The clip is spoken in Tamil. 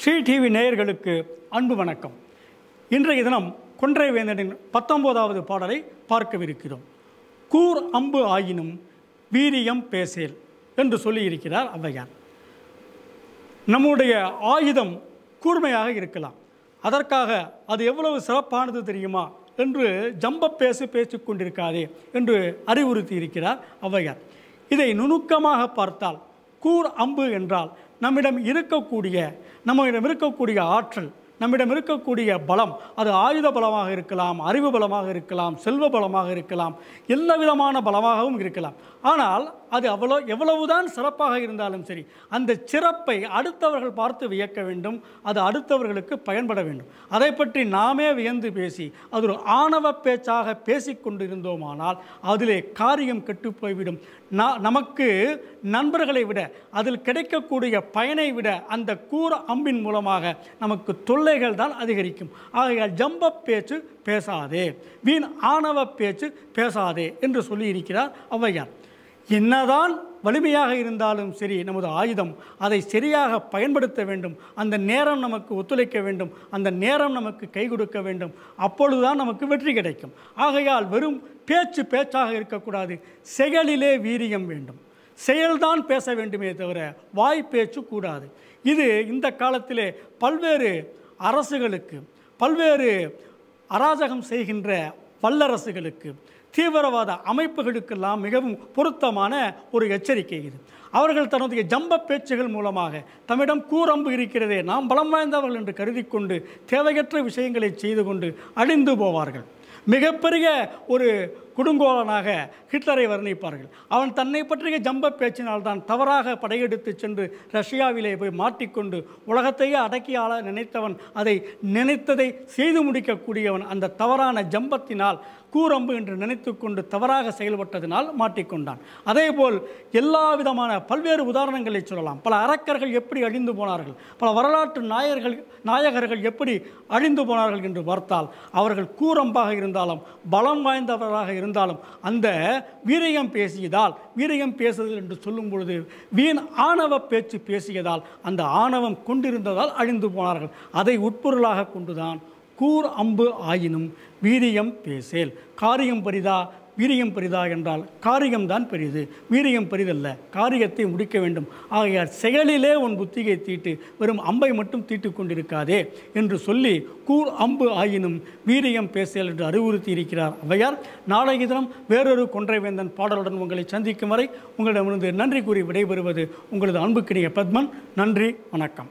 ஸ்ரீ டிவி நேயர்களுக்கு அன்பு வணக்கம் இன்றைய தினம் கொன்றை வேந்தனின் பத்தொன்பதாவது பாடலை பார்க்கவிருக்கிறோம் கூர் அம்பு ஆயினும் வீரியம் பேசேல் என்று சொல்லியிருக்கிறார் ஔவையார் நம்முடைய ஆயுதம் கூர்மையாக இருக்கலாம் அதற்காக அது எவ்வளவு சிறப்பானது தெரியுமா என்று ஜம்ப பேசு கொண்டிருக்காதே என்று அறிவுறுத்தி இருக்கிறார் ஔவையார் இதை நுணுக்கமாக பார்த்தால் கூர் அம்பு என்றால் நம்மிடம் இருக்கக்கூடிய நம்மிடம் இருக்கக்கூடிய ஆற்றல் நம்மிடம் இருக்கக்கூடிய பலம் அது ஆயுத பலமாக இருக்கலாம் அறிவு பலமாக இருக்கலாம் செல்வ பலமாக இருக்கலாம் எல்லா விதமான பலமாகவும் இருக்கலாம் ஆனால் அது அவ்வளோ எவ்வளவுதான் சிறப்பாக இருந்தாலும் சரி அந்த சிறப்பை அடுத்தவர்கள் பார்த்து வியக்க வேண்டும் அது அடுத்தவர்களுக்கு பயன்பட வேண்டும் அதை பற்றி நாமே வியந்து பேசி அது ஒரு ஆணவ பேச்சாக கொண்டிருந்தோமானால் அதிலே காரியம் கெட்டு போய்விடும் நமக்கு நண்பர்களை விட அதில் கிடைக்கக்கூடிய பயனை விட அந்த கூற அம்பின் மூலமாக நமக்கு தொல்லைகள் தான் அதிகரிக்கும் ஆகையால் ஜம்ப பேச்சு பேசாதே வீண் ஆணவ பேச்சு பேசாதே என்று சொல்லியிருக்கிறார் ஔவையார் என்னதான் வலிமையாக இருந்தாலும் சரி நமது ஆயுதம் அதை சரியாக பயன்படுத்த வேண்டும் அந்த நேரம் நமக்கு ஒத்துழைக்க வேண்டும் அந்த நேரம் நமக்கு கை கொடுக்க வேண்டும் அப்பொழுதுதான் நமக்கு வெற்றி கிடைக்கும் ஆகையால் வெறும் பேச்சு பேச்சாக இருக்கக்கூடாது செயலிலே வீரியம் வேண்டும் செயல்தான் பேச வேண்டுமே தவிர வாய் பேச்சு கூடாது இது இந்த காலத்திலே பல்வேறு அரசுகளுக்கு பல்வேறு அராஜகம் செய்கின்ற வல்லரசுகளுக்கு தீவிரவாத அமைப்புகளுக்கெல்லாம் மிகவும் பொருத்தமான ஒரு எச்சரிக்கை இது அவர்கள் தன்னுடைய ஜம்ப பேச்சுகள் மூலமாக தம்மிடம் கூரம்பு இருக்கிறதே நாம் பலம் வாய்ந்தவர்கள் என்று கருதி கொண்டு தேவையற்ற விஷயங்களை செய்து கொண்டு அழிந்து போவார்கள் மிகப்பெரிய ஒரு குடுங்கோலனாக ஹிட்லரை வர்ணிப்பார்கள் அவன் தன்னை பற்றிய ஜம்ப பேச்சினால்தான் தவறாக படையெடுத்து சென்று ரஷ்யாவிலே போய் மாட்டிக்கொண்டு உலகத்தையே அடக்கியாள நினைத்தவன் அதை நினைத்ததை செய்து முடிக்கக்கூடியவன் அந்த தவறான ஜம்பத்தினால் கூரம்பு என்று நினைத்து கொண்டு தவறாக செயல்பட்டதினால் மாட்டிக்கொண்டான் அதேபோல் எல்லா விதமான பல்வேறு உதாரணங்களை சொல்லலாம் பல அரக்கர்கள் எப்படி அழிந்து போனார்கள் பல வரலாற்று நாயர்கள் நாயகர்கள் எப்படி அழிந்து போனார்கள் என்று பார்த்தால் அவர்கள் கூரம்பாக இருந்தாலும் பலம் வாய்ந்தவராக இருந்தாலும் இருந்தாலும் அந்த வீரயம் பேசியதால் வீரயம் பேசுதல் என்று சொல்லும் பொழுது வீண் ஆணவ பேச்சு பேசியதால் அந்த ஆணவம் கொண்டிருந்ததால் அழிந்து போனார்கள் அதை உட்பொருளாக கொண்டுதான் கூர் அம்பு ஆயினும் வீரியம் பேசேல் காரியம் பரிதா வீரியம் பெரிதா என்றால் காரியம்தான் பெரிது வீரியம் பெரிதல்ல காரியத்தை முடிக்க வேண்டும் ஆகையால் செயலிலே உன் புத்திகை தீட்டு வெறும் அம்பை மட்டும் தீட்டு கொண்டிருக்காதே என்று சொல்லி கூர் அம்பு ஆயினும் வீரியம் பேசல் என்று அறிவுறுத்தி இருக்கிறார் அவையார் நாளைய தினம் வேறொரு கொன்றைவேந்தன் பாடலுடன் உங்களை சந்திக்கும் வரை உங்களிடமிருந்து நன்றி கூறி விடைபெறுவது உங்களது அன்புக்கினிய பத்மன் நன்றி வணக்கம்